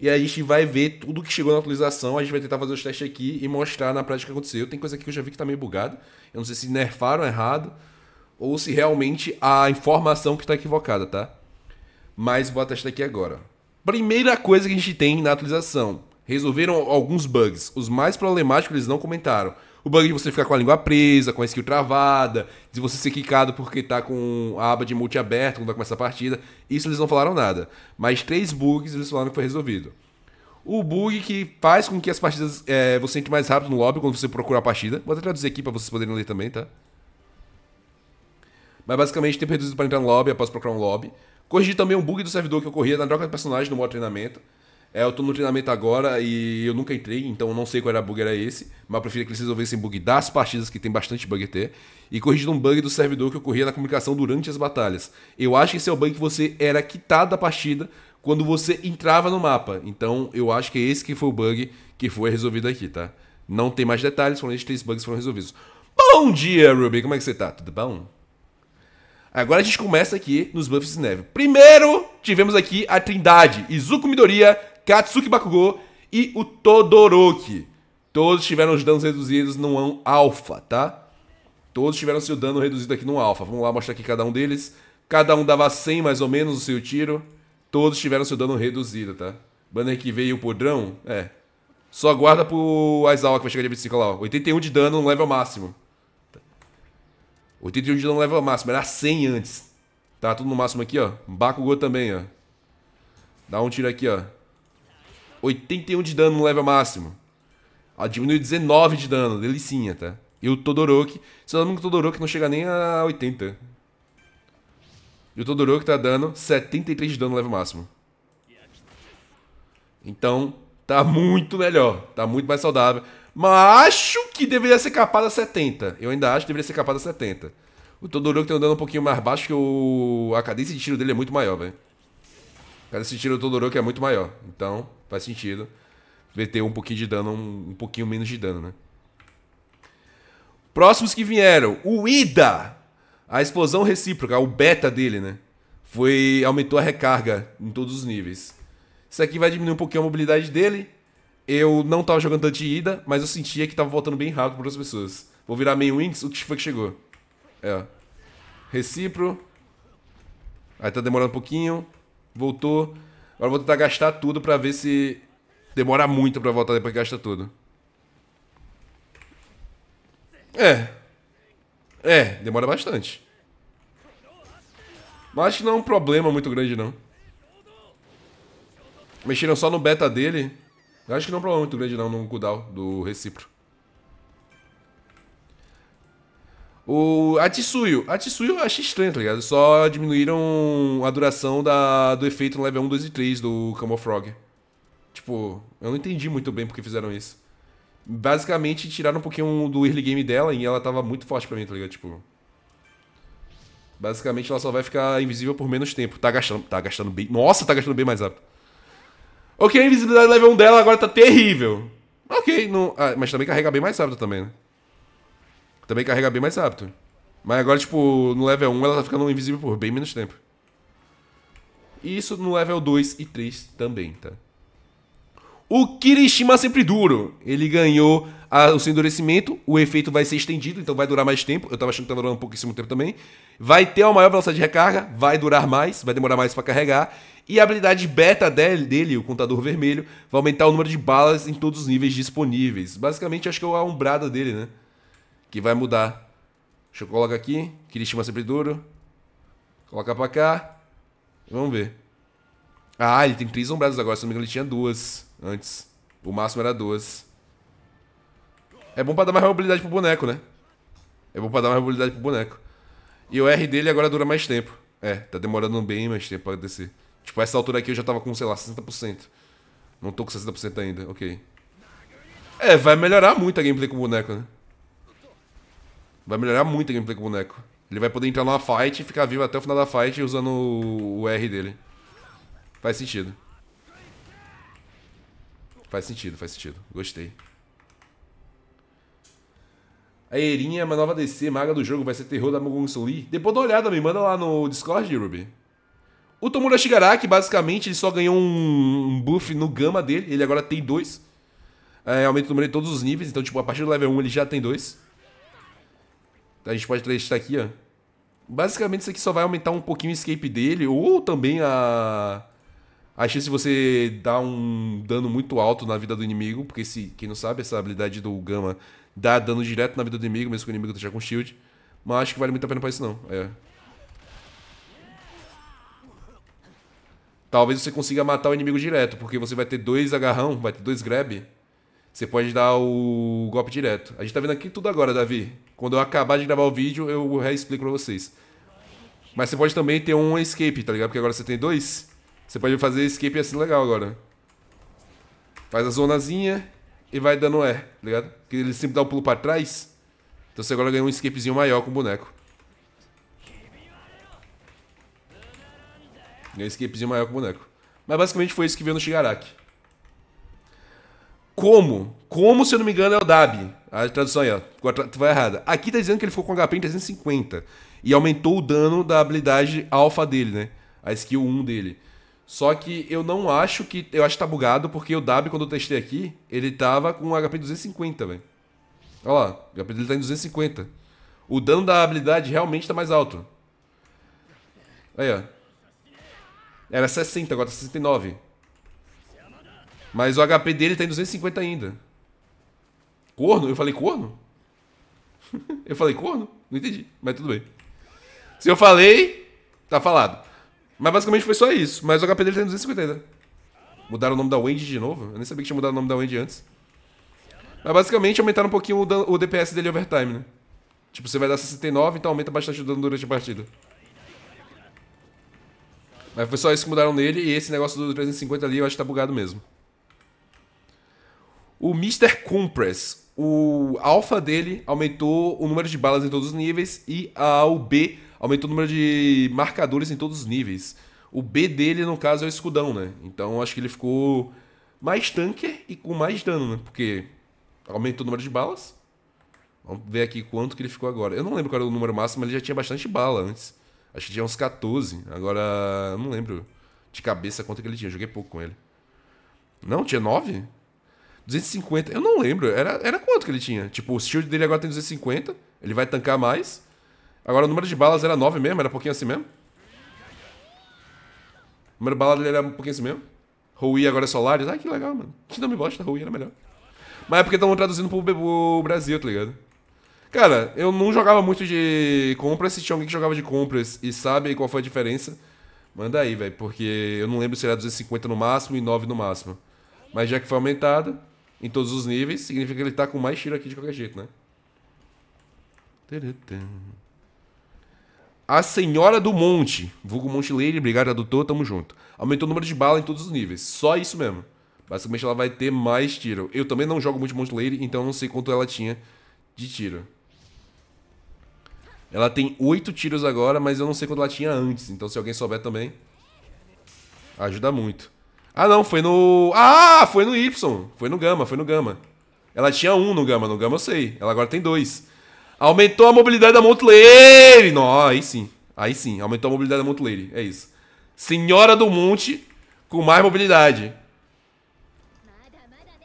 e a gente vai ver tudo que chegou na atualização. A gente vai tentar fazer os testes aqui e mostrar na prática o que aconteceu. Tem coisa aqui que eu já vi que tá meio bugado. Eu não sei se nerfaram errado ou se realmente a informação que está equivocada, tá? Mas vou testar aqui agora. Primeira coisa que a gente tem na atualização: resolveram alguns bugs. Os mais problemáticos eles não comentaram. O bug de você ficar com a língua presa, com a skill travada, de você ser quicado porque tá com a aba de multi aberta quando vai começar a partida. Isso eles não falaram nada. Mas três bugs eles falaram que foi resolvido. O bug que faz com que as partidas é, você entre mais rápido no lobby quando você procura a partida. Vou até traduzir aqui pra vocês poderem ler também, tá? Mas basicamente tempo reduzido para entrar no lobby após procurar um lobby. Corrigi também um bug do servidor que ocorria na troca de personagem no modo treinamento. É, eu tô no treinamento agora e eu nunca entrei, então eu não sei qual era o bug era esse, mas eu prefiro que eles resolvessem bug das partidas, que tem bastante bug até, e corrigindo um bug do servidor que ocorria na comunicação durante as batalhas. Eu acho que esse é o bug que você era quitado da partida quando você entrava no mapa. Então eu acho que é esse que foi o bug que foi resolvido aqui, tá? Não tem mais detalhes, foram esses três bugs foram resolvidos. Bom dia, Ruby! Como é que você tá? Tudo bom? Agora a gente começa aqui nos Buffs de Neve. Primeiro, tivemos aqui a Trindade, Izuku Midoriya, Katsuki Bakugou e o Todoroki. Todos tiveram os danos reduzidos no alfa, tá? Todos tiveram seu dano reduzido aqui no alfa. Vamos lá mostrar aqui cada um deles. Cada um dava 100 mais ou menos o seu tiro. Todos tiveram seu dano reduzido, tá? Banner que veio o podrão, é. Só guarda pro Aizawa que vai chegar de 25 lá, ó. 81 de dano no level máximo. 81 de dano no level máximo, era 100 antes. Tá tudo no máximo aqui, ó. Bakugou também, ó. Dá um tiro aqui, ó. 81 de dano no level máximo. Ela diminui 19 de dano, delicinha, tá? E o Todoroki, se eu não me Todoroki não chega nem a 80. E o Todoroki tá dando 73 de dano no level máximo. Então, tá muito melhor, tá muito mais saudável. Mas acho que deveria ser capaz a 70. Eu ainda acho que deveria ser capaz a 70. O Todoroki tá andando um pouquinho mais baixo que o... a cadência de tiro dele é muito maior, velho. A cadência de tiro do Todoroki é muito maior. Então, Faz sentido. meter um pouquinho de dano, um, um pouquinho menos de dano, né? Próximos que vieram. O Ida. A explosão recíproca, o beta dele, né? Foi, aumentou a recarga em todos os níveis. Isso aqui vai diminuir um pouquinho a mobilidade dele. Eu não tava jogando tanto de ida, mas eu sentia que tava voltando bem rápido para as pessoas. Vou virar main wings, o que foi que chegou? É. Recipro. Aí tá demorando um pouquinho. Voltou. Agora vou tentar gastar tudo pra ver se demora muito pra voltar depois que gasta tudo. É. É, demora bastante. Mas acho que não é um problema muito grande, não. Mexeram só no beta dele. Acho que não é um problema muito grande, não, no cooldown do recipro. O, a Tsuyu. eu achei estranho, tá ligado? Só diminuíram a duração da, do efeito no level 1, 2 e 3 do Frog. Tipo, eu não entendi muito bem porque fizeram isso. Basicamente, tiraram um pouquinho do early game dela e ela tava muito forte pra mim, tá ligado? Tipo. Basicamente, ela só vai ficar invisível por menos tempo. Tá gastando, tá gastando bem. Nossa, tá gastando bem mais rápido. Ok, a invisibilidade level 1 dela agora tá terrível. Ok, não, ah, mas também carrega bem mais rápido também, né? Também carrega bem mais rápido. Mas agora, tipo, no level 1 ela tá ficando invisível por bem menos tempo. E isso no level 2 e 3 também, tá? O Kirishima sempre duro. Ele ganhou a, o seu endurecimento. O efeito vai ser estendido, então vai durar mais tempo. Eu tava achando que tava durando um pouquíssimo tempo também. Vai ter uma maior velocidade de recarga, vai durar mais, vai demorar mais para carregar. E a habilidade beta dele, dele, o contador vermelho, vai aumentar o número de balas em todos os níveis disponíveis. Basicamente, acho que é a umbrada dele, né? que vai mudar. Deixa eu colocar aqui, Kirishima sempre duro. Coloca pra cá. Vamos ver. Ah, ele tem três sombras agora, se não me engano ele tinha duas antes. O máximo era duas. É bom pra dar mais mobilidade pro boneco, né? É bom pra dar mais mobilidade pro boneco. E o R dele agora dura mais tempo. É, tá demorando bem mais tempo pra descer. Tipo, essa altura aqui eu já tava com, sei lá, 60%. Não tô com 60% ainda, ok. É, vai melhorar muito a gameplay com o boneco, né? Vai melhorar muito a gameplay com o boneco. Ele vai poder entrar numa fight e ficar vivo até o final da fight usando o R dele. Faz sentido. Faz sentido, faz sentido. Gostei. A Erinha, é uma nova DC, maga do jogo, vai ser terror da Mugun Lee. Depois dá uma olhada, me manda lá no Discord, Ruby. O Tomura Shigaraki, basicamente, ele só ganhou um buff no gama dele. Ele agora tem dois. É, aumenta o número de todos os níveis. Então, tipo, a partir do level 1 ele já tem dois. A gente pode isso aqui, ó. Basicamente, isso aqui só vai aumentar um pouquinho o escape dele, ou também a. A chance de você dar um dano muito alto na vida do inimigo, porque se, quem não sabe, essa habilidade do Gama dá dano direto na vida do inimigo, mesmo que o inimigo esteja com shield. Mas acho que vale muito a pena pra isso não. É. Talvez você consiga matar o inimigo direto, porque você vai ter dois agarrão, vai ter dois grab. Você pode dar o golpe direto. A gente tá vendo aqui tudo agora, Davi. Quando eu acabar de gravar o vídeo, eu reexplico pra vocês. Mas você pode também ter um escape, tá ligado? Porque agora você tem dois. Você pode fazer escape assim legal agora. Faz a zonazinha e vai dando E, tá ligado? Porque ele sempre dá o um pulo pra trás. Então você agora ganha um escapezinho maior com o boneco. Ganha um escapezinho maior com o boneco. Mas basicamente foi isso que veio no Shigaraki. Como? Como, se eu não me engano, é o DAB. A tradução aí, ó. Vai errada. Aqui tá dizendo que ele ficou com HP em 350. E aumentou o dano da habilidade alfa dele, né? A skill 1 dele. Só que eu não acho que. Eu acho que tá bugado, porque o W, quando eu testei aqui, ele tava com HP 250, velho. Olha lá, o HP dele tá em 250. O dano da habilidade realmente tá mais alto. Aí, ó. Era 60, agora tá 69. Mas o HP dele tá em 250 ainda. Corno? Eu falei corno? eu falei corno? Não entendi, mas tudo bem. Se eu falei, tá falado. Mas basicamente foi só isso. Mas o HP dele tá em 250 ainda. Mudaram o nome da Wendy de novo? Eu nem sabia que tinha mudado o nome da Wendy antes. Mas basicamente aumentaram um pouquinho o, o DPS dele overtime, né? Tipo, você vai dar 69, então aumenta bastante o dano durante a partida. Mas foi só isso que mudaram nele e esse negócio do 350 ali eu acho que tá bugado mesmo. O Mr. Compress, o alfa dele aumentou o número de balas em todos os níveis e a, o B aumentou o número de marcadores em todos os níveis. O B dele, no caso, é o escudão, né? Então acho que ele ficou mais tanque e com mais dano, né? Porque aumentou o número de balas. Vamos ver aqui quanto que ele ficou agora. Eu não lembro qual era o número máximo, mas ele já tinha bastante bala antes. Acho que tinha uns 14. Agora, eu não lembro de cabeça quanto que ele tinha. joguei pouco com ele. Não, tinha 9? 250, eu não lembro. Era, era quanto que ele tinha? Tipo, o shield dele agora tem 250, ele vai tancar mais. Agora o número de balas era 9 mesmo, era um pouquinho assim mesmo. O número de balas dele era um pouquinho assim mesmo. Rui agora é Solaris. Ah, que legal, mano. que não me bosta, Rui era melhor. Mas é porque estão traduzindo pro, pro Brasil, tá ligado? Cara, eu não jogava muito de compras. Se tinha alguém que jogava de compras e sabe qual foi a diferença, manda aí, velho. Porque eu não lembro se era 250 no máximo e 9 no máximo. Mas já que foi aumentada, em todos os níveis, significa que ele tá com mais tiro aqui de qualquer jeito, né? A Senhora do Monte, vulgo Monte Lady, obrigado, adotou, tamo junto. Aumentou o número de bala em todos os níveis, só isso mesmo. Basicamente ela vai ter mais tiro. Eu também não jogo muito Monte Lady, então não sei quanto ela tinha de tiro. Ela tem oito tiros agora, mas eu não sei quanto ela tinha antes. Então se alguém souber também, ajuda muito. Ah, não, foi no. Ah, foi no Y. Foi no Gama, foi no Gama. Ela tinha um no Gama, no Gama eu sei. Ela agora tem dois. Aumentou a mobilidade da Montlady. Não, aí sim. Aí sim, aumentou a mobilidade da Montlady. É isso. Senhora do Monte com mais mobilidade.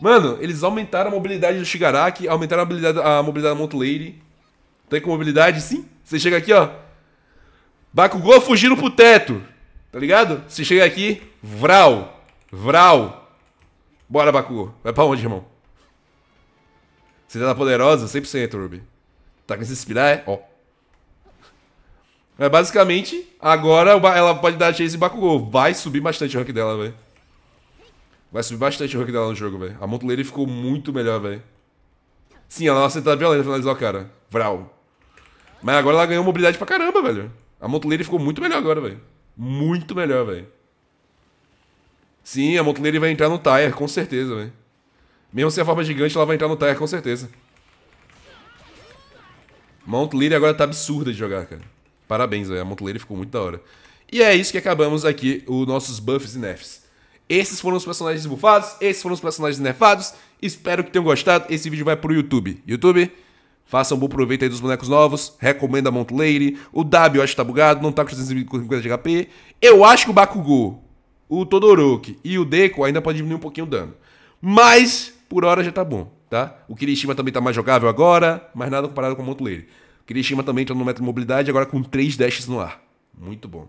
Mano, eles aumentaram a mobilidade do Shigaraki, aumentaram a mobilidade, a mobilidade da Montlady. Tem com mobilidade, sim. Você chega aqui, ó. Bakugou fugindo pro teto. Tá ligado? Você chega aqui, vral. Vral! Bora, Baku. Vai pra onde, irmão? Você tá Poderosa, 100%, Ruby. Tá com esse espirar, é? Ó. É, basicamente, agora ela pode dar chase em Bakugou. Vai subir bastante o rank dela, velho. Vai subir bastante o rank dela no jogo, velho. A Montoleira ficou muito melhor, velho. Sim, ela acertou violenta finalizar o cara. Vral. Mas agora ela ganhou mobilidade pra caramba, velho. A Montoleira ficou muito melhor agora, velho. Muito melhor, velho. Sim, a Montenegro vai entrar no Tire, com certeza, velho. Mesmo se a forma gigante, ela vai entrar no Tire, com certeza. Mount agora tá absurda de jogar, cara. Parabéns, velho. A Mount ficou muito da hora. E é isso que acabamos aqui, os nossos buffs e nerfs. Esses foram os personagens bufados, esses foram os personagens nerfados. Espero que tenham gostado. Esse vídeo vai pro YouTube. YouTube, faça um bom proveito aí dos bonecos novos. Recomenda a Mount Lady. O W eu acho que tá bugado, não tá com 350 de HP. Eu acho que o Bakugou o Todoroki e o Deco ainda pode diminuir um pouquinho o dano. Mas, por hora já tá bom, tá? O Kirishima também tá mais jogável agora, mas nada comparado com o Montleire. O Kirishima também tá no metro de mobilidade, agora com 3 dashes no ar. Muito bom.